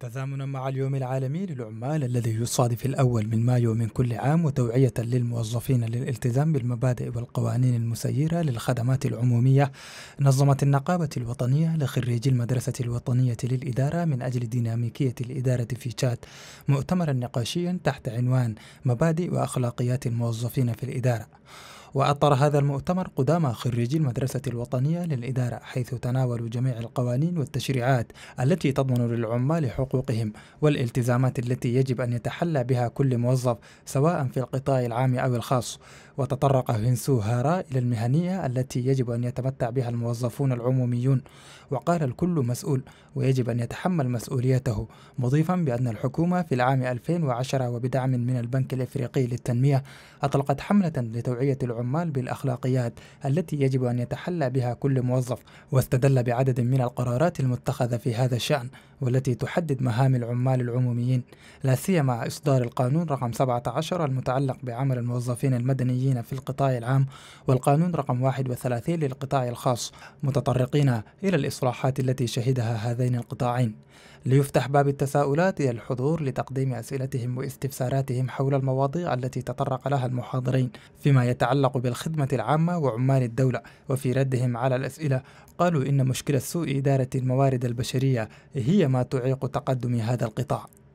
تزامنا مع اليوم العالمي للعمال الذي يصادف الأول من مايو من كل عام وتوعية للموظفين للالتزام بالمبادئ والقوانين المسيرة للخدمات العمومية نظمت النقابة الوطنية لخريجي المدرسة الوطنية للإدارة من أجل ديناميكية الإدارة في تشاد مؤتمرا نقاشيا تحت عنوان مبادئ وأخلاقيات الموظفين في الإدارة وأطر هذا المؤتمر قدامى خريجي المدرسة الوطنية للإدارة حيث تناولوا جميع القوانين والتشريعات التي تضمن للعمال حقوقهم والالتزامات التي يجب أن يتحلى بها كل موظف سواء في القطاع العام أو الخاص وتطرق هنسو هارا إلى المهنية التي يجب أن يتمتع بها الموظفون العموميون وقال الكل مسؤول ويجب أن يتحمل مسؤوليته مضيفا بأن الحكومة في العام 2010 وبدعم من البنك الإفريقي للتنمية أطلقت حملة لتوعية العمال العمال بالأخلاقيات التي يجب أن يتحلى بها كل موظف واستدل بعدد من القرارات المتخذة في هذا الشأن والتي تحدد مهام العمال العموميين لا سيما إصدار القانون رقم 17 المتعلق بعمل الموظفين المدنيين في القطاع العام والقانون رقم 31 للقطاع الخاص متطرقين إلى الإصلاحات التي شهدها هذين القطاعين ليفتح باب التساؤلات إلى الحضور لتقديم أسئلتهم واستفساراتهم حول المواضيع التي تطرق لها المحاضرين فيما يتعلق بالخدمة العامة وعمال الدولة وفي ردهم على الأسئلة قالوا إن مشكلة سوء إدارة الموارد البشرية هي ما تعيق تقدم هذا القطاع